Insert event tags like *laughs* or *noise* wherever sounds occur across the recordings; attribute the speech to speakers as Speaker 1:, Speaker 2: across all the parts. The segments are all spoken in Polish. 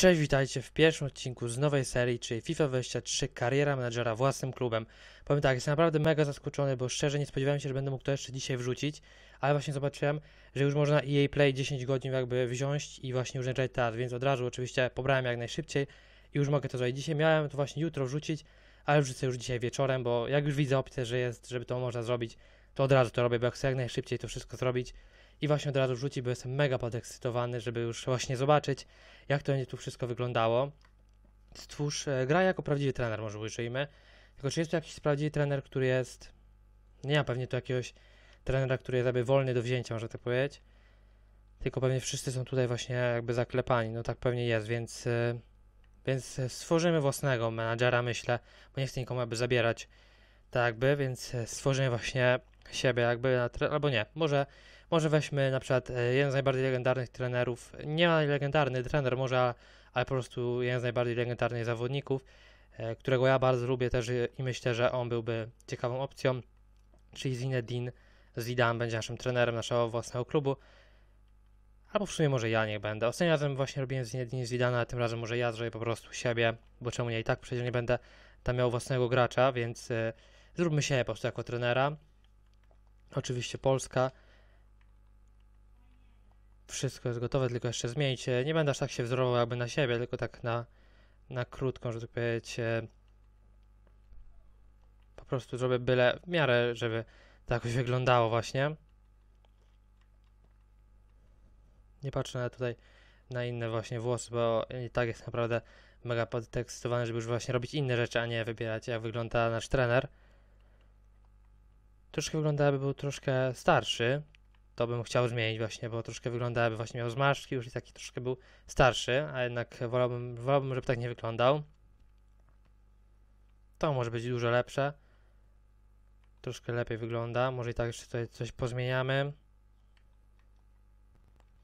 Speaker 1: Cześć, witajcie w pierwszym odcinku z nowej serii, czyli FIFA 23 Kariera Menadżera własnym klubem. Powiem tak, jestem naprawdę mega zaskoczony, bo szczerze nie spodziewałem się, że będę mógł to jeszcze dzisiaj wrzucić, ale właśnie zobaczyłem, że już można EA Play 10 godzin jakby wziąć i właśnie urzędzać teraz, więc od razu oczywiście pobrałem jak najszybciej i już mogę to zrobić. Dzisiaj miałem to właśnie jutro wrzucić, ale wrzucę już dzisiaj wieczorem, bo jak już widzę opcję, że jest, żeby to można zrobić, to od razu to robię, bo jak chcę jak najszybciej to wszystko zrobić i właśnie od razu wrzucić, bo jestem mega podekscytowany, żeby już właśnie zobaczyć, jak to będzie tu wszystko wyglądało. Stwórz, e, gra jako prawdziwy trener, może ujrzyjmy. Tylko czy jest tu jakiś prawdziwy trener, który jest... Nie ma pewnie tu jakiegoś trenera, który jest jakby wolny do wzięcia, może tak powiedzieć. Tylko pewnie wszyscy są tutaj właśnie jakby zaklepani, no tak pewnie jest, więc... E, więc stworzymy własnego menadżera, myślę, bo nie chcę nikomu jakby zabierać tak jakby, więc e, stworzymy właśnie siebie jakby, albo nie, może może weźmy na przykład e, jeden z najbardziej legendarnych trenerów, nie legendarny trener może, ale po prostu jeden z najbardziej legendarnych zawodników, e, którego ja bardzo lubię też i myślę, że on byłby ciekawą opcją, czyli Zinedine Zidane będzie naszym trenerem naszego własnego klubu. Albo w sumie może ja niech będę. Ostatnim razem właśnie robiłem Zinedine Zidane, a tym razem może ja zrobię po prostu siebie, bo czemu nie i tak przecież nie będę tam miał własnego gracza, więc e, zróbmy siebie po prostu jako trenera. Oczywiście Polska, wszystko jest gotowe, tylko jeszcze zmienić. Nie będę aż tak się wzorował jakby na siebie, tylko tak na, na krótką, że tak powiedzieć. Po prostu zrobię byle w miarę, żeby to jakoś wyglądało właśnie. Nie patrzę na tutaj na inne właśnie włosy, bo i tak jest naprawdę mega podtekstowane, żeby już właśnie robić inne rzeczy, a nie wybierać jak wygląda nasz trener. Troszkę wygląda, aby był troszkę starszy, to bym chciał zmienić właśnie, bo troszkę wyglądałaby właśnie miał zmarszczki już i taki troszkę był starszy, a jednak wolałbym, wolałbym żeby tak nie wyglądał. To może być dużo lepsze. Troszkę lepiej wygląda, może i tak jeszcze tutaj coś pozmieniamy.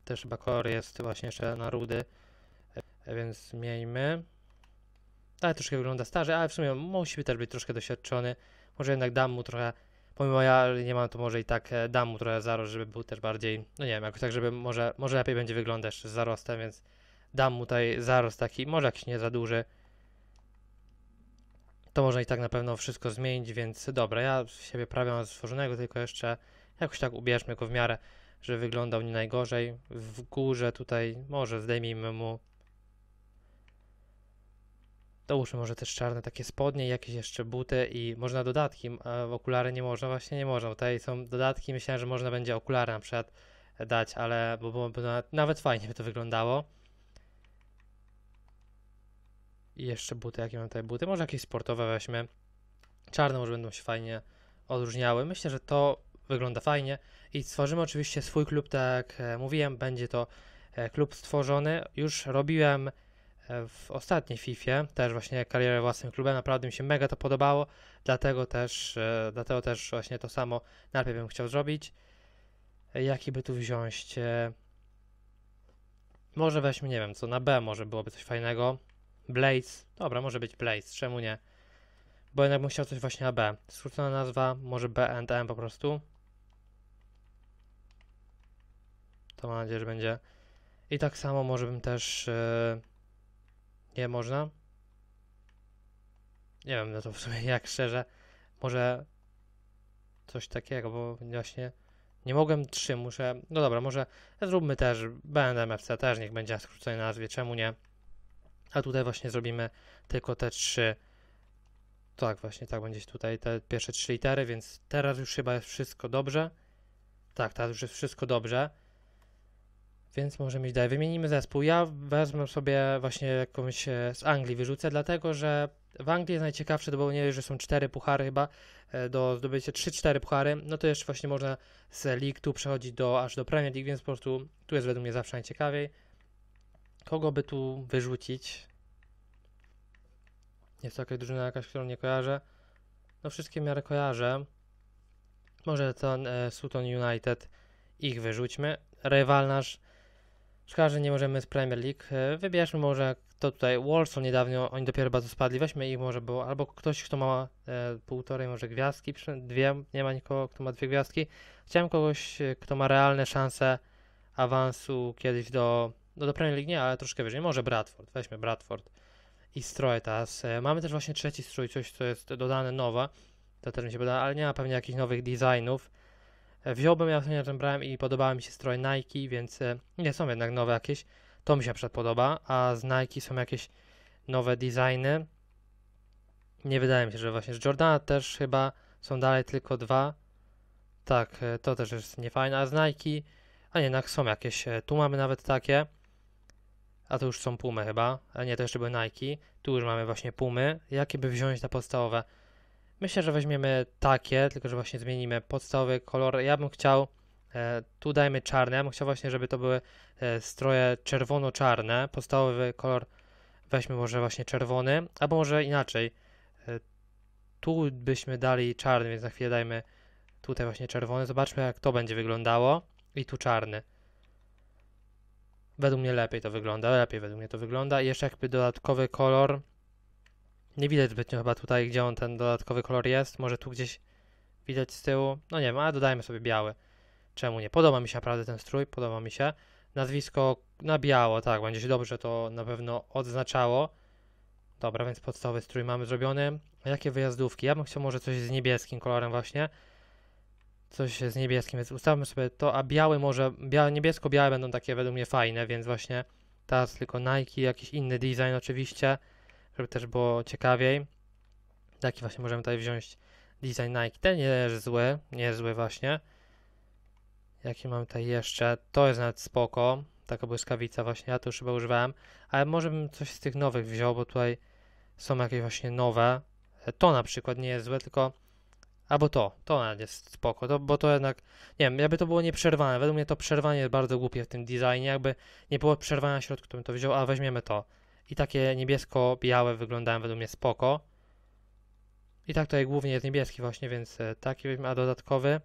Speaker 1: Też chyba kolor jest właśnie jeszcze na rudy, e, więc zmieńmy. Ale troszkę wygląda starzy, ale w sumie musi też być troszkę doświadczony. Może jednak dam mu trochę pomimo ja nie mam, to może i tak e, dam mu trochę zarost, żeby był też bardziej, no nie wiem, jakoś tak, żeby może, może lepiej będzie wyglądać z zarostem, więc dam mu tutaj zarost taki, może jakiś nie za duży. To można i tak na pewno wszystko zmienić, więc dobra, ja siebie prawie mam stworzonego, tylko jeszcze jakoś tak ubierzmy go w miarę, że wyglądał nie najgorzej. W górze tutaj może zdejmijmy mu Dołóżmy może też czarne takie spodnie, jakieś jeszcze buty i można dodatki, a okulary nie można, właśnie nie można. Tutaj są dodatki, myślałem, że można będzie okulary na przykład dać, ale bo byłoby nawet, nawet fajnie by to wyglądało. I jeszcze buty, jakie mam tutaj buty? Może jakieś sportowe weźmy. Czarne może będą się fajnie odróżniały. Myślę, że to wygląda fajnie. I stworzymy oczywiście swój klub, tak jak e, mówiłem, będzie to e, klub stworzony. Już robiłem w ostatniej FIFA, też właśnie karierę własnym klubem, naprawdę mi się mega to podobało, dlatego też, e, dlatego też właśnie to samo najpierw bym chciał zrobić. Jaki by tu wziąć? E, może weźmy, nie wiem, co na B może byłoby coś fajnego. Blaze, dobra, może być Blaze, czemu nie? Bo jednak bym chciał coś właśnie na B. Skrócona nazwa, może B and M po prostu. To mam nadzieję, że będzie. I tak samo może bym też... Yy nie można? Nie wiem, no to w sumie *laughs* jak szczerze. Może coś takiego, bo właśnie nie mogłem trzymać. muszę... No dobra, może zróbmy też BNMFC, też niech będzie skrócenie nazwie, czemu nie? A tutaj właśnie zrobimy tylko te trzy. Tak, właśnie tak będzie tutaj te pierwsze trzy litery, więc teraz już chyba jest wszystko dobrze. Tak, teraz już jest wszystko dobrze. Więc może mieć dalej. Wymienimy zespół. Ja wezmę sobie właśnie jakąś e, z Anglii wyrzucę, dlatego że w Anglii jest najciekawsze, bo nie że są cztery puchary chyba e, do zdobycia 3-4 puchary, no to jeszcze właśnie można z League tu przechodzić do, aż do Premier League, więc po prostu tu jest według mnie zawsze najciekawiej. Kogo by tu wyrzucić? Jest to jakaś drużyna jakaś, którą nie kojarzę. No wszystkie miary kojarzę. Może ten e, Sutton United ich wyrzućmy. Rywal nasz Szkoda, że nie możemy z Premier League. E, wybierzmy może to tutaj. Wolson niedawno, oni dopiero bardzo spadli. Weźmy ich może, bo albo ktoś, kto ma e, półtorej może gwiazdki, dwie, nie ma nikogo, kto ma dwie gwiazdki. Chciałem kogoś, e, kto ma realne szanse awansu kiedyś do, no do Premier League, nie, ale troszkę wyżej. Może Bradford, weźmy Bradford i stroje teraz. E, mamy też właśnie trzeci strój, coś co jest dodane nowe, to też mi się podoba, ale nie ma pewnie jakichś nowych designów. Wziąłbym, ja ostatnio ten brałem i podobały mi się stroje Nike, więc e, nie są jednak nowe jakieś. To mi się przedpodoba, a z Nike są jakieś nowe designy. Nie wydaje mi się, że właśnie z Jordana też chyba są dalej tylko dwa. Tak, e, to też jest niefajne, a z Nike, a jednak są jakieś, e, tu mamy nawet takie, a to już są Pumy chyba, a nie, to jeszcze były Nike, tu już mamy właśnie Pumy, jakie by wziąć na podstawowe? Myślę, że weźmiemy takie, tylko że właśnie zmienimy podstawowy kolor. Ja bym chciał, e, tu dajmy czarne, ja bym chciał właśnie, żeby to były e, stroje czerwono-czarne. Podstawowy kolor weźmy może właśnie czerwony, albo może inaczej. E, tu byśmy dali czarny, więc na chwilę dajmy tutaj właśnie czerwony. Zobaczmy jak to będzie wyglądało i tu czarny. Według mnie lepiej to wygląda, lepiej według mnie to wygląda. I jeszcze jakby dodatkowy kolor, nie widać zbytnio chyba tutaj, gdzie on ten dodatkowy kolor jest. Może tu gdzieś widać z tyłu. No nie wiem, ale dodajmy sobie biały. Czemu nie? Podoba mi się naprawdę ten strój, podoba mi się. Nazwisko na biało, tak, będzie się dobrze to na pewno odznaczało. Dobra, więc podstawowy strój mamy zrobiony. A jakie wyjazdówki? Ja bym chciał może coś z niebieskim kolorem właśnie. Coś z niebieskim, więc ustawmy sobie to, a biały może, bia niebiesko-białe będą takie według mnie fajne, więc właśnie teraz tylko Nike, jakiś inny design oczywiście żeby też było ciekawiej. Taki właśnie możemy tutaj wziąć design Nike. Ten nie jest zły, nie jest zły właśnie. Jaki mam tutaj jeszcze? To jest nawet spoko. Taka błyskawica właśnie, ja to już chyba używałem. Ale może bym coś z tych nowych wziął, bo tutaj są jakieś właśnie nowe. To na przykład nie jest złe, tylko albo to, to nawet jest spoko, to, bo to jednak, nie wiem, jakby to było nieprzerwane, według mnie to przerwanie jest bardzo głupie w tym designie, jakby nie było przerwania środku, to bym to wziął, a weźmiemy to i takie niebiesko-białe wyglądają według mnie spoko. I tak tutaj głównie jest niebieski właśnie, więc e, taki a dodatkowy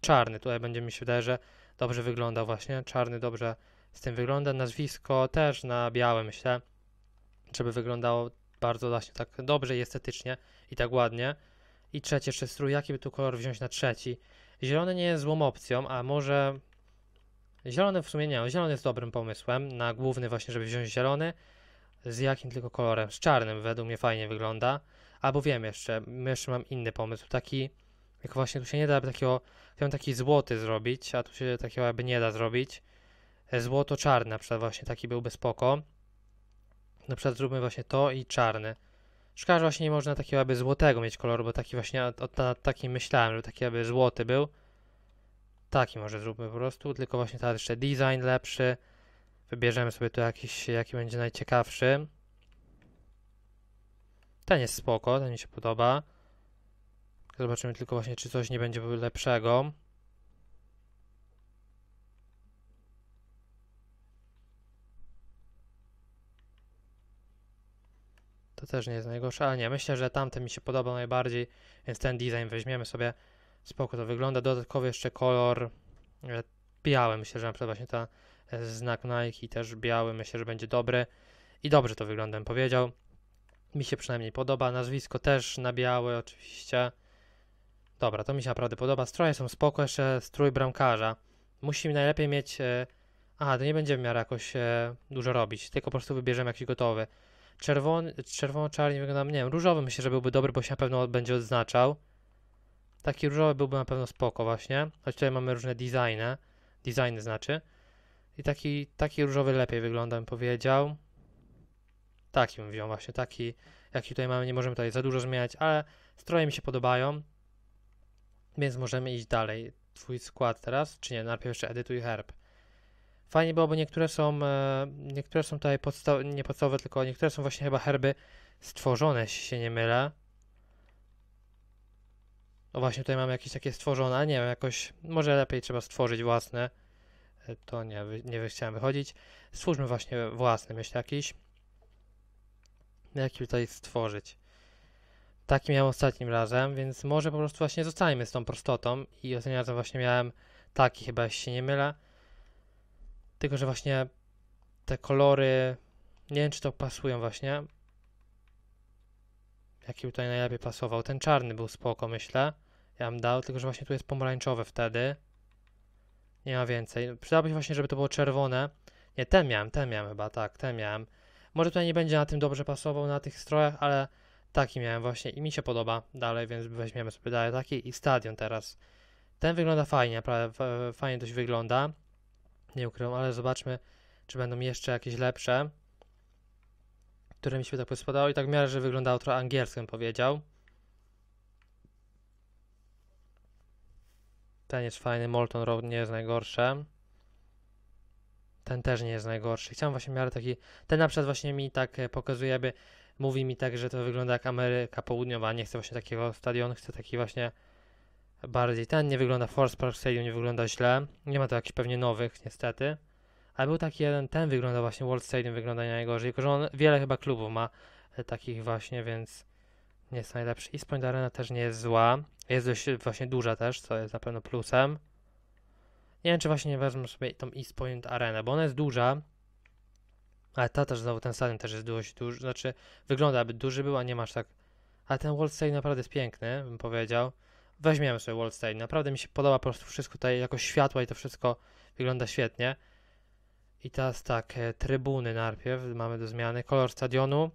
Speaker 1: czarny. Tutaj będzie mi się wydaje, że dobrze wyglądał właśnie. Czarny dobrze z tym wygląda. Nazwisko też na białe myślę, żeby wyglądało bardzo właśnie tak dobrze i estetycznie i tak ładnie. I trzeci jeszcze strój, jaki by tu kolor wziąć na trzeci? Zielony nie jest złą opcją, a może... Zielony w sumie nie, zielony jest dobrym pomysłem na główny właśnie, żeby wziąć zielony z jakim tylko kolorem, z czarnym według mnie fajnie wygląda, albo wiem jeszcze, jeszcze mam inny pomysł, taki, jak właśnie tu się nie da takiego, chciałem taki złoty zrobić, a tu się takiego jakby nie da zrobić, e, złoto-czarny na przykład właśnie taki byłby spoko, na przykład zróbmy właśnie to i czarny, Szkoda, że właśnie nie można takiego jakby złotego mieć koloru, bo taki właśnie od, nad takim myślałem, że taki jakby złoty był. Taki może zróbmy po prostu, tylko właśnie teraz jeszcze design lepszy. Wybierzemy sobie tu jakiś, jaki będzie najciekawszy. Ten jest spoko, ten mi się podoba. Zobaczymy tylko właśnie, czy coś nie będzie lepszego. To też nie jest najgorsze, ale nie, myślę, że tamten mi się podoba najbardziej, więc ten design weźmiemy sobie. Spoko to wygląda. Dodatkowo jeszcze kolor biały, e, myślę, że na przykład właśnie ta znak Nike też biały, myślę, że będzie dobry i dobrze to wyglądem powiedział. Mi się przynajmniej podoba, nazwisko też na białe oczywiście. Dobra, to mi się naprawdę podoba. Stroje są spoko, jeszcze strój bramkarza. Musimy najlepiej mieć... Aha, e, to nie będziemy miarę jakoś e, dużo robić, tylko po prostu wybierzemy jakiś gotowy. Czerwony, czerwono-czarny wygląda, nie wiem, różowy myślę, że byłby dobry, bo się na pewno będzie odznaczał. Taki różowy byłby na pewno spoko właśnie, choć tutaj mamy różne designy, designy znaczy. I taki, taki różowy lepiej wygląda, bym powiedział. Taki bym wziął właśnie, taki jaki tutaj mamy. Nie możemy tutaj za dużo zmieniać, ale stroje mi się podobają. Więc możemy iść dalej. Twój skład teraz, czy nie? Najpierw jeszcze edytuj herb. Fajnie byłoby, niektóre są, e, niektóre są tutaj podsta nie podstawowe, tylko niektóre są właśnie chyba herby stworzone, jeśli się nie mylę. No właśnie, tutaj mamy jakieś takie stworzone, nie wiem, jakoś, może lepiej trzeba stworzyć własne to nie, nie chciałem wychodzić. Stwórzmy właśnie własny myśl jakiś. Jaki tutaj stworzyć. Taki miałem ostatnim razem, więc może po prostu właśnie zostańmy z tą prostotą i ostatnim razem właśnie miałem taki chyba, jeśli się nie mylę. Tylko, że właśnie te kolory, nie wiem czy to pasują właśnie. Jaki tutaj najlepiej pasował. Ten czarny był spoko, myślę. Ja bym dał, tylko że właśnie tu jest pomarańczowe wtedy. Nie ma więcej. Przydałoby się właśnie, żeby to było czerwone. Nie, ten miałem, ten miałem chyba, tak, ten miałem. Może tutaj nie będzie na tym dobrze pasował, na tych strojach, ale taki miałem właśnie i mi się podoba dalej, więc weźmiemy sobie dalej taki i stadion teraz. Ten wygląda fajnie, naprawdę fajnie dość wygląda. Nie ukrywam, ale zobaczmy, czy będą jeszcze jakieś lepsze, które mi się tak pospadały i tak w miarę, że wyglądało trochę angielskim, powiedział. Ten jest fajny, Molton Road nie jest najgorsze. Ten też nie jest najgorszy. Chciałem właśnie miarę taki... Ten na przykład właśnie mi tak e, pokazuje, mówi mi tak, że to wygląda jak Ameryka Południowa. Nie chcę właśnie takiego stadionu, chcę taki właśnie bardziej. Ten nie wygląda, Force Park Stadium nie wygląda źle. Nie ma to jakichś pewnie nowych, niestety. Ale był taki jeden, ten wygląda właśnie, World Stadium wygląda nie najgorzej, tylko że on wiele chyba klubów ma e, takich właśnie, więc nie jest najlepszy. Eastpoint Arena też nie jest zła. Jest dość właśnie duża też, co jest na pewno plusem. Nie wiem, czy właśnie nie wezmę sobie tą Eastpoint Arena, bo ona jest duża. Ale ta też znowu, ten stadion też jest dość duży. Znaczy, wygląda aby duży był, a nie masz tak... Ale ten World Stadium naprawdę jest piękny, bym powiedział. Weźmiemy sobie World Stadium. Naprawdę mi się podoba po prostu wszystko tutaj, jako światła i to wszystko wygląda świetnie. I teraz tak, e, trybuny najpierw mamy do zmiany. Kolor stadionu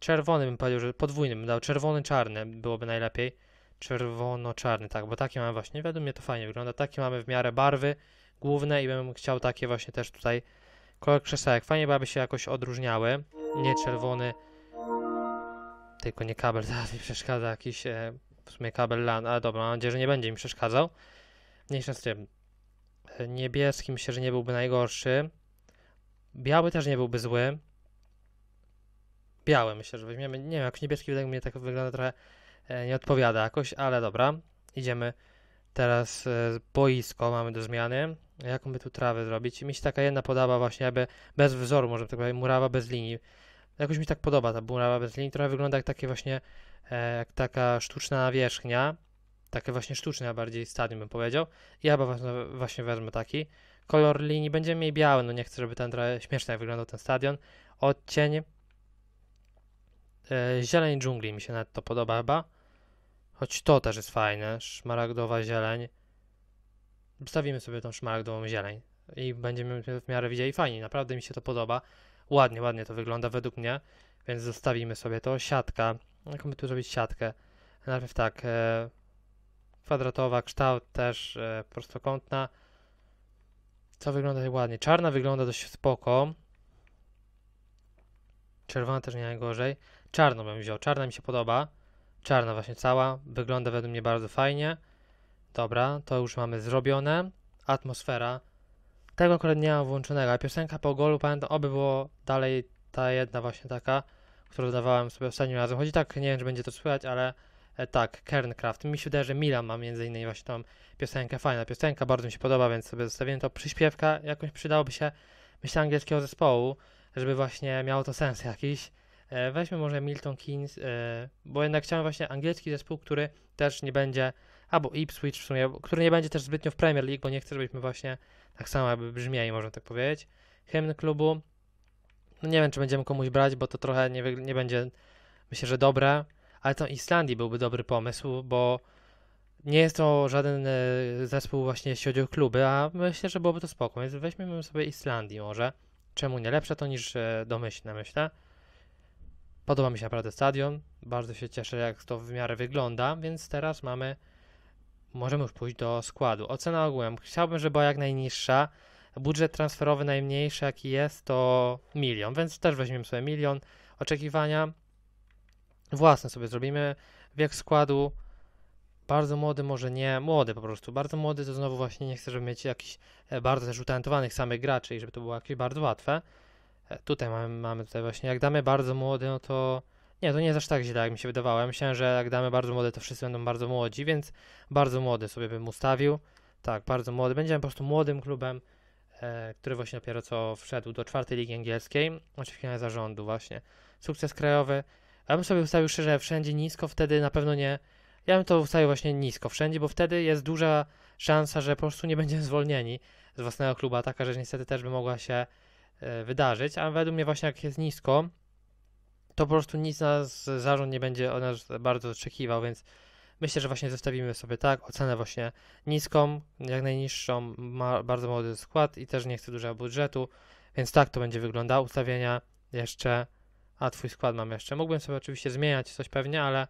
Speaker 1: czerwony bym powiedział, że podwójny bym dał, czerwony-czarny byłoby najlepiej. Czerwono-czarny, tak, bo takie mamy właśnie, według mnie to fajnie wygląda, takie mamy w miarę barwy główne i bym chciał takie właśnie też tutaj kolor krzesełek. Fajnie by, aby się jakoś odróżniały, nie czerwony, tylko nie kabel, *laughs* teraz mi przeszkadza jakiś, e, w sumie kabel LAN, ale dobra, mam nadzieję, że nie będzie mi przeszkadzał. Mniejsza z tym, e, niebieski myślę, że nie byłby najgorszy, biały też nie byłby zły, białe myślę, że weźmiemy. Nie wiem, jakoś niebieski według mnie tak wygląda trochę e, nie odpowiada jakoś, ale dobra. Idziemy teraz e, boisko, mamy do zmiany. Jaką by tu trawę zrobić? mi się taka jedna podoba właśnie, aby bez wzoru, może tak powiedzieć, murawa bez linii. Jakoś mi tak podoba ta murawa bez linii, która wygląda jak takie właśnie, e, jak taka sztuczna nawierzchnia. Takie właśnie sztuczne, a bardziej stadium bym powiedział. Ja chyba właśnie wezmę taki. Kolor linii będziemy mieli biały, no nie chcę, żeby ten trochę jak wyglądał ten stadion. Odcień E, zieleń dżungli mi się nawet to podoba chyba. Choć to też jest fajne, szmaragdowa zieleń. Wstawimy sobie tą szmaragdową zieleń i będziemy w miarę widzieli fajnie. Naprawdę mi się to podoba. Ładnie, ładnie to wygląda według mnie, więc zostawimy sobie to. Siatka. jak by tu zrobić siatkę? Najpierw tak, e, kwadratowa, kształt też e, prostokątna. Co wygląda tak ładnie? Czarna wygląda dość spoko. Czerwona też nie najgorzej. Czarno bym wziął, czarna mi się podoba. Czarna właśnie cała, wygląda według mnie bardzo fajnie. Dobra, to już mamy zrobione. Atmosfera. Tego akurat nie mam włączonego, a piosenka po golu pamiętam, oby było dalej ta jedna właśnie taka, którą dawałem sobie ostatnim razem. Chodzi tak, nie wiem, czy będzie to słychać, ale e, tak, Kerncraft. Mi się wydaje, że Milan ma między innymi właśnie tą piosenkę. Fajna piosenka, bardzo mi się podoba, więc sobie zostawiłem to. Przyśpiewka jakąś przydałoby się, myślę, angielskiego zespołu, żeby właśnie miało to sens jakiś. E, weźmy może Milton Keynes, e, bo jednak chciałem właśnie angielski zespół, który też nie będzie, albo Ipswich w sumie, który nie będzie też zbytnio w Premier League, bo nie chcę, żebyśmy właśnie tak samo jakby brzmieli, można tak powiedzieć. Hymn klubu, no nie wiem, czy będziemy komuś brać, bo to trochę nie, nie będzie, myślę, że dobre, ale to Islandii byłby dobry pomysł, bo nie jest to żaden e, zespół właśnie, jeśli chodzi o kluby, a myślę, że byłoby to spoko, więc weźmiemy sobie Islandii może. Czemu nie? Lepsze to niż domyślne, myślę. Podoba mi się naprawdę stadion, bardzo się cieszę jak to w miarę wygląda, więc teraz mamy, możemy już pójść do składu. Ocena ogółem, chciałbym, żeby była jak najniższa, budżet transferowy najmniejszy jaki jest to milion, więc też weźmiemy sobie milion. Oczekiwania własne sobie zrobimy, wiek składu bardzo młody, może nie młody po prostu, bardzo młody to znowu właśnie nie chcę, żeby mieć jakichś e, bardzo też utalentowanych samych graczy i żeby to było jakieś bardzo łatwe. E, tutaj mamy, mamy tutaj właśnie, jak damy bardzo młody, no to nie, to nie jest aż tak źle, jak mi się wydawało. Ja myślałem, że jak damy bardzo młody, to wszyscy będą bardzo młodzi, więc bardzo młody sobie bym ustawił. Tak, bardzo młody. Będziemy po prostu młodym klubem, e, który właśnie dopiero co wszedł do czwartej ligi angielskiej. Oczywiście zarządu właśnie. Sukces krajowy. Ja bym sobie ustawił szczerze wszędzie nisko, wtedy na pewno nie... Ja bym to ustawił właśnie nisko wszędzie, bo wtedy jest duża szansa, że po prostu nie będziemy zwolnieni z własnego klubu. Taka rzecz niestety też by mogła się E, wydarzyć, a według mnie właśnie jak jest nisko, to po prostu nic nas zarząd nie będzie od nas bardzo oczekiwał, więc myślę, że właśnie zostawimy sobie tak, ocenę właśnie niską, jak najniższą, ma bardzo młody skład i też nie chcę dużego budżetu, więc tak to będzie wyglądało, ustawienia jeszcze, a twój skład mam jeszcze. Mógłbym sobie oczywiście zmieniać coś pewnie, ale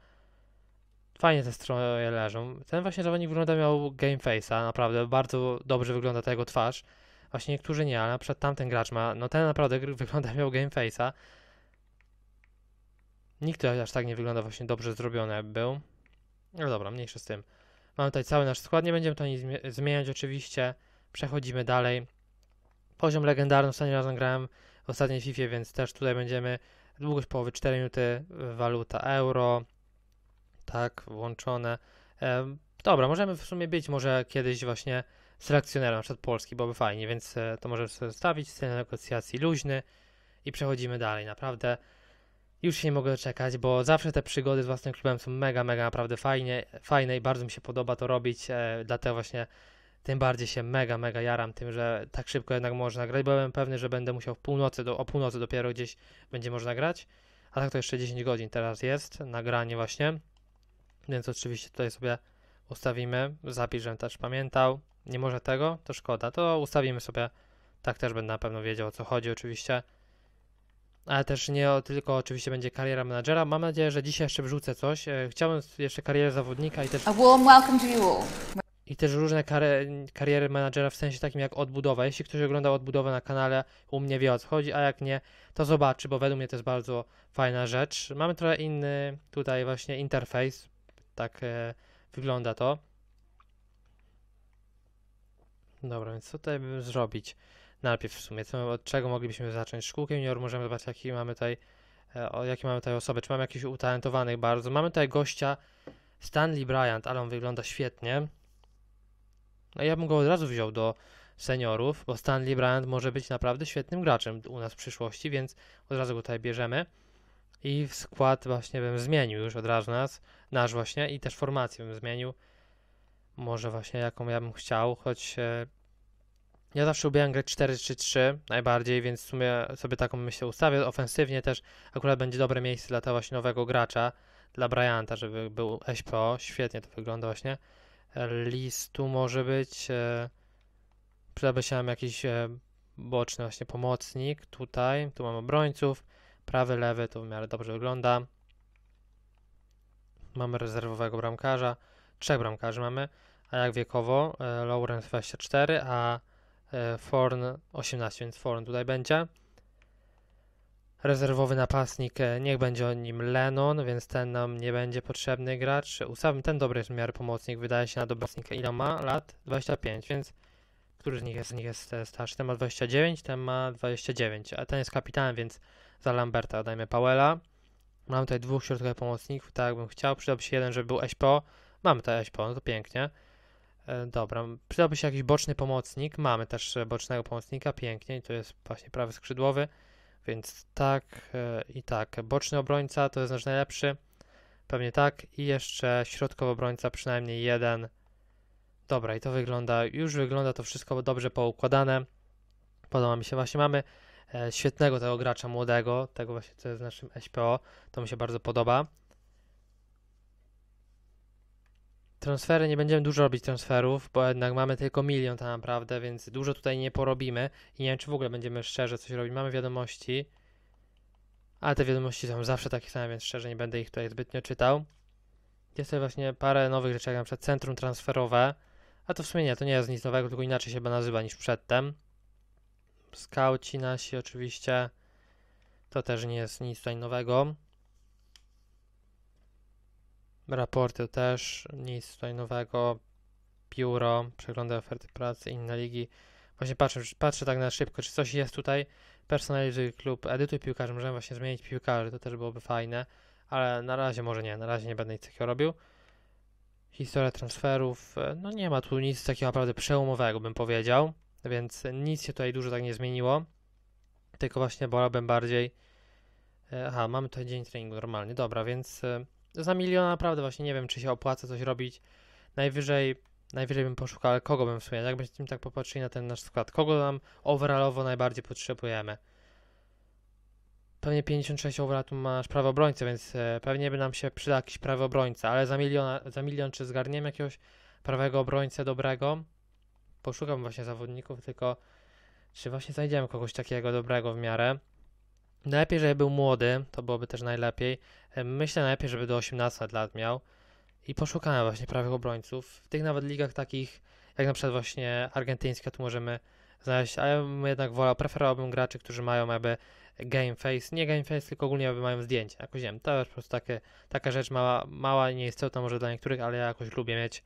Speaker 1: fajnie te stroje leżą. Ten właśnie zawodnik wygląda miał game face'a, naprawdę bardzo dobrze wygląda ta jego twarz. Właśnie niektórzy nie, ale na przykład tamten gracz ma, no ten naprawdę *laughs* wygląda miał game face'a. Nikt aż tak nie wygląda właśnie dobrze zrobiony był. No dobra, mniejsze z tym. Mamy tutaj cały nasz skład, nie będziemy to nic zmieniać oczywiście. Przechodzimy dalej. Poziom legendarny, ostatni raz grałem w ostatniej FIFA, więc też tutaj będziemy długość połowy 4 minuty, waluta euro, tak, włączone. E, dobra, możemy w sumie być może kiedyś właśnie selekcjonerem, na przykład Polski, byłoby fajnie, więc e, to możesz sobie zostawić, scenę negocjacji luźny i przechodzimy dalej. Naprawdę już się nie mogę doczekać, bo zawsze te przygody z własnym klubem są mega, mega naprawdę fajnie, fajne i bardzo mi się podoba to robić, e, dlatego właśnie tym bardziej się mega, mega jaram tym, że tak szybko jednak można grać. Byłem pewny, że będę musiał w północy, do, o północy dopiero gdzieś będzie można grać, a tak to jeszcze 10 godzin teraz jest, nagranie właśnie, więc oczywiście tutaj sobie ustawimy, zapisz, żebym też pamiętał, nie może tego, to szkoda. To ustawimy sobie, tak też będę na pewno wiedział o co chodzi oczywiście. Ale też nie o, tylko oczywiście będzie kariera menadżera. Mam nadzieję, że dzisiaj jeszcze wrzucę coś. E, chciałbym jeszcze karierę zawodnika i też... A warm welcome to you all. I też różne kary, kariery menadżera w sensie takim jak odbudowa. Jeśli ktoś oglądał odbudowę na kanale, u mnie wie o co chodzi, a jak nie, to zobaczy, bo według mnie to jest bardzo fajna rzecz. Mamy trochę inny tutaj właśnie interfejs, tak e, wygląda to. Dobra, więc co tutaj bym zrobić? Najpierw w sumie, co, od czego moglibyśmy zacząć? szkółkę junior możemy zobaczyć, jakie mamy tutaj, e, o, jakie mamy tutaj osoby. Czy mamy jakichś utalentowanych bardzo? Mamy tutaj gościa Stanley Bryant, ale on wygląda świetnie. No ja bym go od razu wziął do seniorów, bo Stanley Bryant może być naprawdę świetnym graczem u nas w przyszłości, więc od razu go tutaj bierzemy. I w skład właśnie bym zmienił już od razu nas, nasz właśnie, i też formację bym zmienił może właśnie jaką ja bym chciał, choć e, ja zawsze lubiłem grać 4 czy 3 najbardziej, więc w sumie sobie taką myślę ustawię. Ofensywnie też akurat będzie dobre miejsce dla tego właśnie nowego gracza, dla Bryanta, żeby był SPO. Świetnie to wygląda właśnie. Listu może być. E, przydałby się nam jakiś e, boczny właśnie pomocnik. Tutaj, tu mam obrońców. Prawy, lewy, to w miarę dobrze wygląda. Mamy rezerwowego bramkarza. Trzech bramkarzy mamy a jak wiekowo e, Lawrence 24, a e, Forn 18, więc Forn tutaj będzie. Rezerwowy napastnik, e, niech będzie o nim Lennon, więc ten nam nie będzie potrzebny gracz. Ustawmy ten dobry jest pomocnik, wydaje się na dobrostnika. Ile ma lat? 25, więc który z nich jest, z nich jest starszy? Ten ma 29, ten ma 29, a ten jest kapitanem, więc za Lamberta dajmy Powella. Mam tutaj dwóch środkowych pomocników, tak bym chciał. Przydałby się jeden, żeby był Eśpo. Mamy tutaj Eśpo, no to pięknie. E, dobra, przydałby się jakiś boczny pomocnik. Mamy też e, bocznego pomocnika, pięknie, to jest właśnie prawy skrzydłowy. Więc tak e, i tak. Boczny obrońca to jest nasz najlepszy. Pewnie tak. I jeszcze środkowy obrońca, przynajmniej jeden. Dobra, i to wygląda, już wygląda to wszystko dobrze poukładane. Podoba mi się, właśnie mamy świetnego tego gracza młodego, tego właśnie co jest w naszym SPO. To mi się bardzo podoba. Transfery, nie będziemy dużo robić transferów, bo jednak mamy tylko milion tak naprawdę, więc dużo tutaj nie porobimy. I nie wiem, czy w ogóle będziemy szczerze coś robić. Mamy wiadomości, ale te wiadomości są zawsze takie same, więc szczerze nie będę ich tutaj zbytnio czytał. Jest tutaj właśnie parę nowych rzeczy, jak na przykład centrum transferowe. A to w sumie nie, to nie jest nic nowego, tylko inaczej się chyba nazywa niż przedtem. Skauci nasi oczywiście. To też nie jest nic tutaj nowego. Raporty też, nic tutaj nowego. Biuro, przeglądy oferty pracy, inne ligi. Właśnie patrzę, patrzę tak na szybko, czy coś jest tutaj. Personalizuj klub, edytuj piłkarzy, możemy właśnie zmienić piłkarzy, to też byłoby fajne. Ale na razie może nie, na razie nie będę nic takiego robił. Historia transferów, e, no nie ma tu nic takiego naprawdę przełomowego, bym powiedział. Więc nic się tutaj dużo tak nie zmieniło. Tylko właśnie bolałbym bardziej... E, aha, mamy tutaj dzień treningu normalnie, dobra, więc e, za miliona naprawdę właśnie nie wiem, czy się opłaca coś robić. Najwyżej, najwyżej bym poszukał, ale kogo bym w sumie, jak będziemy tak popatrzyli na ten nasz skład, kogo nam overallowo najbardziej potrzebujemy. Pewnie 56 overall tu ma nasz prawy więc e, pewnie by nam się przydał jakiś prawy obrońca, ale za, miliona, za milion czy zgarniemy jakiegoś prawego obrońcę dobrego? Poszukam właśnie zawodników, tylko czy właśnie znajdziemy kogoś takiego dobrego w miarę. Najlepiej, żeby był młody, to byłoby też najlepiej. E, myślę najlepiej, żeby do 18 lat miał. I poszukamy właśnie prawych obrońców. W tych nawet ligach takich, jak na przykład właśnie argentyńska, tu możemy znaleźć, A ja bym jednak wolał, preferowałbym graczy, którzy mają jakby game face, nie game face, tylko ogólnie jakby mają zdjęcie, jakoś wiem, to jest po prostu takie, taka rzecz mała, mała nie jest istotna może dla niektórych, ale ja jakoś lubię mieć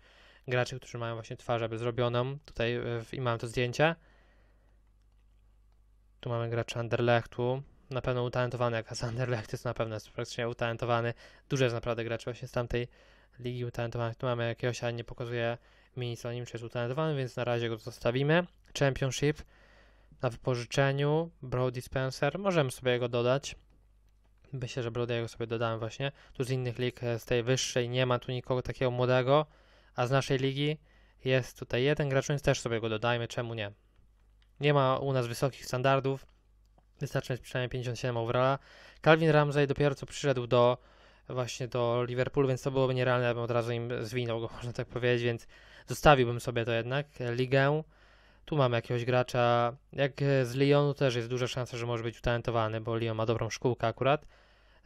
Speaker 1: graczy, którzy mają właśnie twarz jakby zrobioną, tutaj e, w, i mam to zdjęcie. Tu mamy gracza Anderlechtu, na pewno utalentowany jak Asander Lechty, na pewno jest praktycznie utalentowany. Dużo jest naprawdę gracz właśnie z tamtej ligi utalentowanych. Tu mamy jakiegoś, ale nie pokazuje mi nic o nim, czy jest utalentowany, więc na razie go zostawimy. Championship na wypożyczeniu, Brody Spencer, możemy sobie go dodać. Myślę, że Brody'ego sobie dodałem właśnie. Tu z innych lig, e, z tej wyższej nie ma tu nikogo takiego młodego, a z naszej ligi jest tutaj jeden gracz, więc też sobie go dodajmy, czemu nie. Nie ma u nas wysokich standardów, Wystarczy mieć przynajmniej 57 overalla. Calvin Ramsey dopiero co przyszedł do właśnie do Liverpoolu, więc to byłoby nierealne, abym od razu im zwinął go, *laughs* można tak powiedzieć, więc zostawiłbym sobie to jednak, e, ligę. Tu mamy jakiegoś gracza, jak e, z Lyonu też jest duża szansa, że może być utalentowany, bo Lyon ma dobrą szkółkę akurat.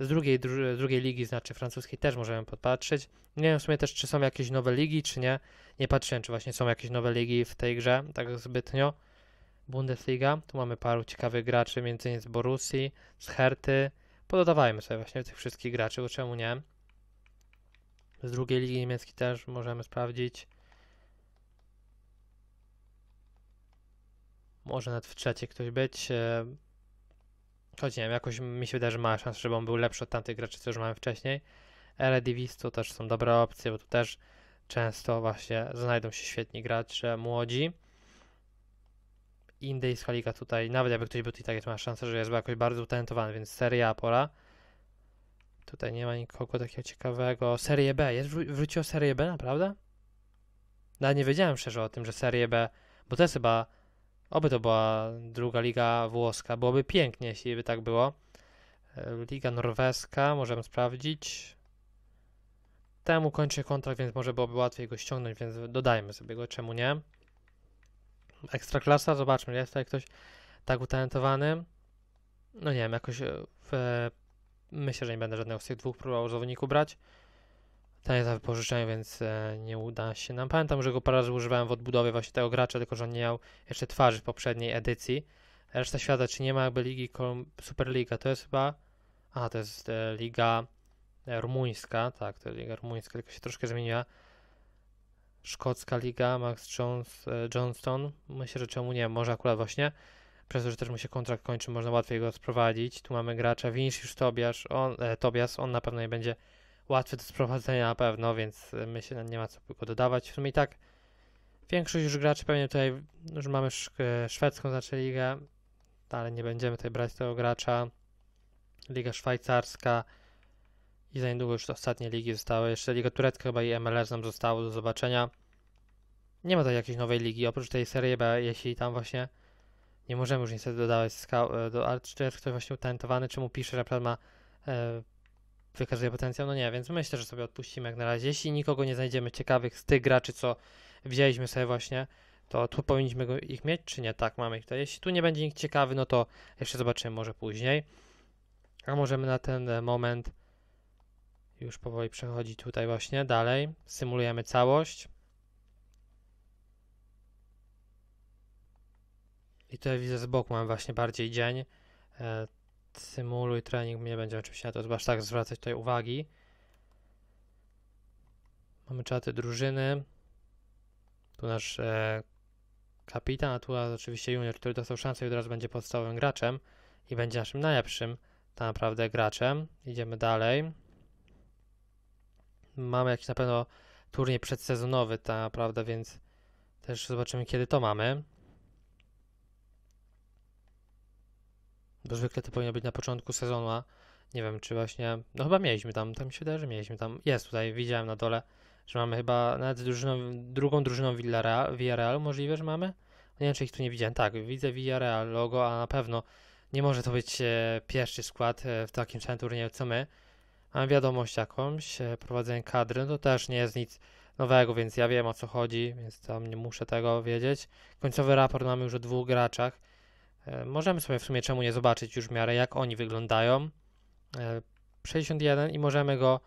Speaker 1: Z drugiej, dru drugiej ligi, znaczy francuskiej, też możemy podpatrzeć. Nie wiem w sumie też, czy są jakieś nowe ligi, czy nie. Nie patrzyłem, czy właśnie są jakieś nowe ligi w tej grze, tak zbytnio. Bundesliga. Tu mamy paru ciekawych graczy, między innymi z Borussii, z Herty. Pododawajmy sobie właśnie tych wszystkich graczy, bo czemu nie? Z drugiej ligi niemieckiej też możemy sprawdzić. Może nawet w trzeciej ktoś być. E, choć nie wiem, jakoś mi się wydaje, że ma szansę, żeby on był lepszy od tamtych graczy, co już mamy wcześniej. Eredivis to też są dobre opcje, bo tu też często właśnie znajdą się świetni gracze młodzi indyjska liga tutaj, nawet jakby ktoś był tutaj, to tak ma szansę, że jest jakoś bardzo utalentowany, więc seria A pora. Tutaj nie ma nikogo takiego ciekawego. Serie B, jest, wró wróciło Serie B, naprawdę? No, nie wiedziałem szczerze o tym, że Serie B, bo to jest chyba, oby to była druga liga włoska, byłoby pięknie, jeśli by tak było. E, liga norweska, możemy sprawdzić. Temu kończy kontrakt, więc może byłoby łatwiej go ściągnąć, więc dodajmy sobie go, czemu nie. Ekstra klasa, zobaczmy, jest tutaj ktoś tak utalentowany. No nie wiem, jakoś e, w, myślę, że nie będę żadnego z tych dwóch próbował zawodniku brać. Ten jest na wypożyczeniu, więc e, nie uda się nam. Pamiętam, że go parę razy używałem w odbudowie właśnie tego gracza, tylko że on nie miał jeszcze twarzy w poprzedniej edycji. Reszta świata, czy nie ma jakby ligi Superliga, to jest chyba... A, to jest e, liga rumuńska, tak, to jest liga rumuńska, tylko się troszkę zmieniła szkocka liga, Max Jones, e, Johnston. Myślę, że czemu nie, może akurat właśnie. Przez to, że też mu się kontrakt kończy, można łatwiej go sprowadzić. Tu mamy gracza Vinicius Tobias, on, e, Tobias, on na pewno nie będzie łatwy do sprowadzenia na pewno, więc e, myślę, nie ma co go dodawać. W sumie i tak większość już graczy pewnie tutaj, już mamy e, szwedzką znaczy ligę, ale nie będziemy tutaj brać tego gracza. Liga szwajcarska, i za niedługo już ostatnie ligi zostały. Jeszcze Liga Turecka chyba i MLS nam zostało do zobaczenia. Nie ma tutaj jakiejś nowej ligi, oprócz tej serii B, jeśli tam właśnie nie możemy już niestety dodawać skał, e, do, ale czy jest ktoś właśnie utalentowany, czy mu pisze, że plan ma e, wykazuje potencjał, no nie, więc myślę, że sobie odpuścimy jak na razie. Jeśli nikogo nie znajdziemy ciekawych z tych graczy, co wzięliśmy sobie właśnie, to tu powinniśmy ich mieć, czy nie? Tak, mamy ich tutaj. Jeśli tu nie będzie nikt ciekawy, no to jeszcze zobaczymy może później. A możemy na ten moment już powoli przechodzi tutaj właśnie dalej. Symulujemy całość. I tutaj widzę z boku mam właśnie bardziej dzień. E, symuluj trening, mnie będzie oczywiście na to aż tak zwracać tutaj uwagi. Mamy czaty drużyny. Tu nasz e, kapitan, a tu oczywiście junior, który dostał szansę i od razu będzie podstawowym graczem i będzie naszym najlepszym tak naprawdę graczem. Idziemy dalej mamy jakiś na pewno turniej przedsezonowy, tak naprawdę, więc też zobaczymy, kiedy to mamy. Bo zwykle to powinno być na początku sezonu, a nie wiem, czy właśnie, no chyba mieliśmy tam, tam się wydaje, że mieliśmy tam, jest tutaj, widziałem na dole, że mamy chyba nawet drużyną, drugą drużyną Villarreal, możliwe, że mamy? Nie wiem, czy ich tu nie widziałem, tak, widzę Villarreal logo, a na pewno nie może to być e, pierwszy skład e, w takim samym turnieju co my, Mam wiadomość jakąś, e, prowadzenie kadry, no to też nie jest nic nowego, więc ja wiem o co chodzi, więc tam nie muszę tego wiedzieć. Końcowy raport mamy już o dwóch graczach. E, możemy sobie w sumie czemu nie zobaczyć już w miarę jak oni wyglądają. 61 e, i możemy go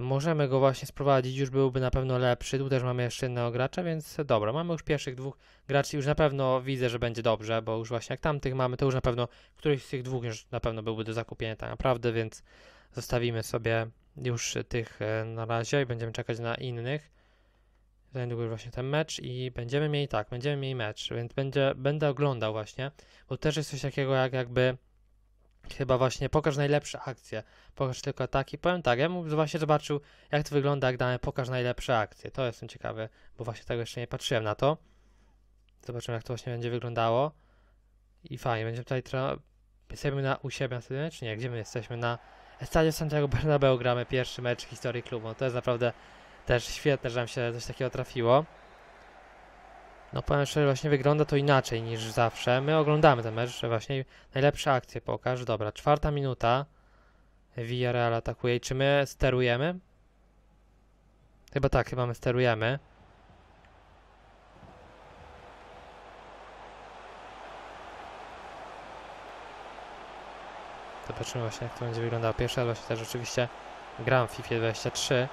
Speaker 1: możemy go właśnie sprowadzić, już byłby na pewno lepszy. Tu też mamy jeszcze innego gracza, więc dobra, mamy już pierwszych dwóch graczy, już na pewno widzę, że będzie dobrze, bo już właśnie jak tamtych mamy, to już na pewno któryś z tych dwóch już na pewno byłby do zakupienia tak naprawdę, więc zostawimy sobie już tych e, na razie i będziemy czekać na innych. Za niedługo właśnie ten mecz i będziemy mieli tak, będziemy mieli mecz, więc będzie, będę oglądał właśnie, bo też jest coś takiego jak jakby chyba właśnie pokaż najlepsze akcje, pokaż tylko ataki. Powiem tak, ja bym właśnie zobaczył jak to wygląda jak dane pokaż najlepsze akcje, to jestem ciekawy, bo właśnie tego jeszcze nie patrzyłem na to. Zobaczymy jak to właśnie będzie wyglądało i fajnie, będziemy tutaj, jesteśmy na, u siebie na stadionie, czy nie, gdzie my jesteśmy na Stadio Santiago Bernabeu gramy pierwszy mecz w historii klubu. To jest naprawdę też świetne, że nam się coś takiego trafiło. No powiem szczerze, właśnie wygląda to inaczej niż zawsze. My oglądamy ten mecz, że właśnie najlepsze akcje pokaż. Dobra, czwarta minuta. Villarreal atakuje. I czy my sterujemy? Chyba tak, chyba my sterujemy. Zobaczymy właśnie jak to będzie wyglądała pierwsza, właśnie też oczywiście gram w FIFA 23.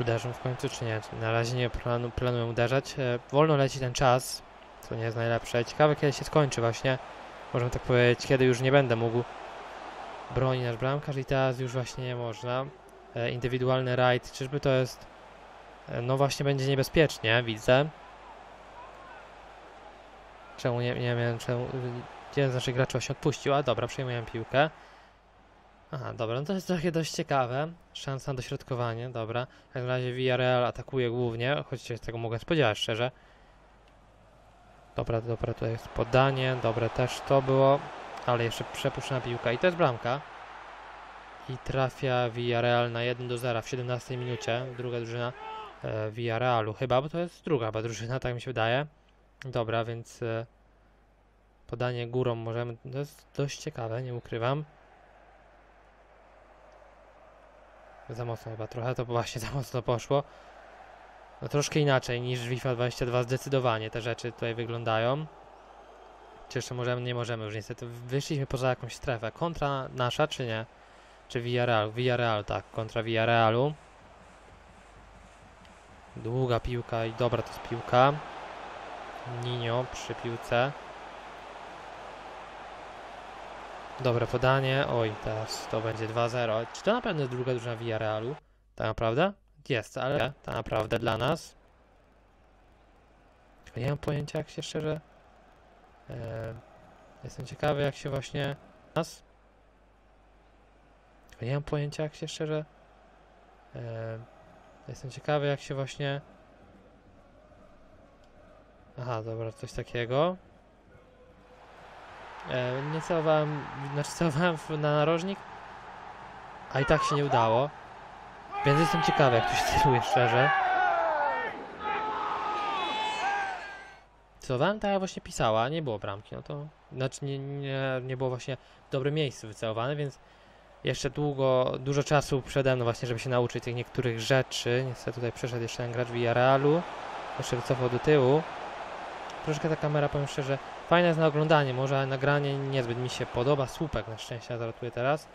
Speaker 1: Uderzą w końcu czy nie? Na razie nie planu, planuję uderzać. E, wolno leci ten czas, co nie jest najlepsze. Ciekawe kiedy się skończy właśnie. Możemy tak powiedzieć, kiedy już nie będę mógł bronić nasz bramkarz i teraz już właśnie nie można. E, indywidualny rajd, czyżby to jest... E, no właśnie będzie niebezpiecznie, widzę. Czemu nie, nie wiem, czemu jeden z naszych graczy właśnie odpuścił, a dobra, przejmujemy piłkę. Aha, dobra, no to jest trochę dość ciekawe. Szansa na dośrodkowanie, dobra. W każdym razie Villarreal atakuje głównie, choć się tego mogę spodziewać, szczerze. Dobra, dobra, tutaj jest podanie, dobre też to było, ale jeszcze przepuszczona piłka i to jest bramka. I trafia Villarreal na 1 do 0 w 17 minucie, druga drużyna e, Villarrealu chyba, bo to jest druga chyba drużyna, tak mi się wydaje. Dobra, więc e, podanie górą możemy. To jest dość ciekawe, nie ukrywam. Za mocno chyba trochę, to właśnie *laughs* za mocno poszło. No troszkę inaczej niż Wifa. FIFA 22 zdecydowanie te rzeczy tutaj wyglądają. Czy jeszcze możemy? Nie możemy już niestety. Wyszliśmy poza jakąś strefę. Kontra nasza, czy nie? Czy Villarreal? Villarreal, tak. Kontra Villarrealu. Długa piłka i dobra to jest piłka. Ninio przy piłce. Dobre podanie. Oj, teraz to będzie 2-0. Czy to na pewno jest druga drużyna Villarealu? Tak naprawdę? Jest, ale tak naprawdę dla nas. Tylko nie mam pojęcia, jak się szczerze... E, jestem ciekawy, jak się właśnie... Nas? Tylko nie mam pojęcia, jak się szczerze... E, jestem ciekawy, jak się właśnie... Aha, dobra, coś takiego. E, nie celowałem, znaczy celowałem na narożnik, a i tak się nie udało. Więc jestem ciekawy, jak tu się celuje, szczerze. Celowałem tak, jak właśnie pisała, nie było bramki, no to... Znaczy nie, nie, nie było właśnie w dobrym miejscu wycelowane, więc jeszcze długo, dużo czasu przede mną właśnie, żeby się nauczyć tych niektórych rzeczy. Niestety tutaj przeszedł jeszcze ten gracz Villarealu. Jeszcze wycofał do tyłu. Troszkę ta kamera, powiem szczerze, fajna jest na oglądanie, może nagranie niezbyt mi się podoba. Słupek na szczęście zaratuje teraz.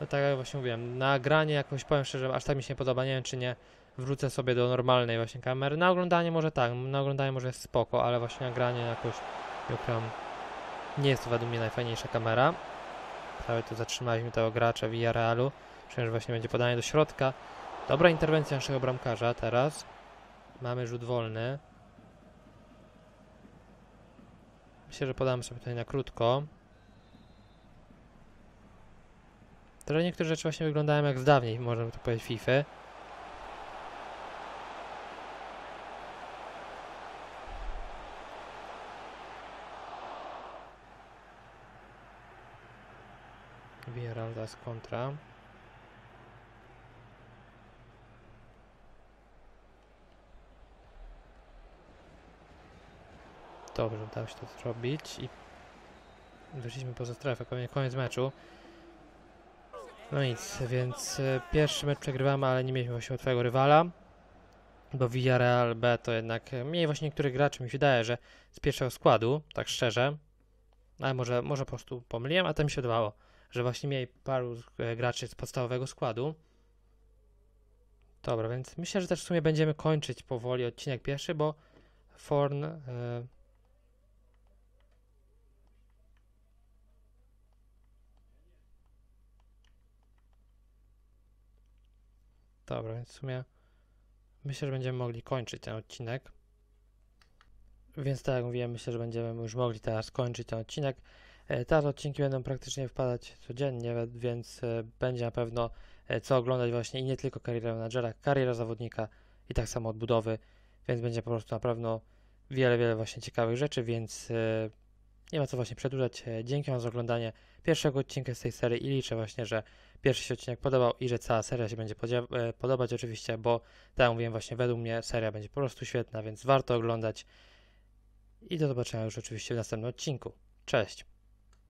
Speaker 1: No tak jak właśnie mówiłem, nagranie jakoś, powiem szczerze, aż tak mi się nie podoba, nie wiem czy nie wrócę sobie do normalnej właśnie kamery. Na oglądanie może tak, na oglądanie może jest spoko, ale właśnie nagranie jakoś, jak tam, nie jest to według mnie najfajniejsza kamera. Prawie tu zatrzymaliśmy tego gracza w Realu. Myślę, że właśnie będzie podanie do środka. Dobra interwencja naszego bramkarza teraz. Mamy rzut wolny. Myślę, że podam sobie tutaj na krótko. Trochę niektóre rzeczy właśnie wyglądają jak z dawniej, można by to powiedzieć, FIFA. Villarreal teraz kontra. Dobrze, udało się to zrobić i wróciliśmy poza strefę, koniec meczu. No nic, więc e, pierwszy mecz przegrywamy, ale nie mieliśmy właśnie łatwego rywala, bo Villarreal B to jednak e, mniej właśnie niektórych graczy mi się daje, że z pierwszego składu, tak szczerze, ale może, może po prostu pomyliłem, a to mi się dawało, że właśnie mieli paru e, graczy z podstawowego składu. Dobra, więc myślę, że też w sumie będziemy kończyć powoli odcinek pierwszy, bo Forn... Yy, Dobra, więc w sumie myślę, że będziemy mogli kończyć ten odcinek. Więc tak jak mówiłem, myślę, że będziemy już mogli teraz kończyć ten odcinek. E, teraz odcinki będą praktycznie wpadać codziennie, więc e, będzie na pewno e, co oglądać właśnie i nie tylko karierę menadżera, kariera zawodnika i tak samo odbudowy, więc będzie po prostu na pewno wiele, wiele właśnie ciekawych rzeczy, więc nie ma co właśnie przedłużać. Dzięki Wam za oglądanie pierwszego odcinka z tej serii i liczę właśnie, że pierwszy się odcinek podobał i że cała seria się będzie e, podobać oczywiście, bo tak jak mówiłem właśnie według mnie seria będzie po prostu świetna, więc warto oglądać i do zobaczenia już oczywiście w następnym odcinku. Cześć!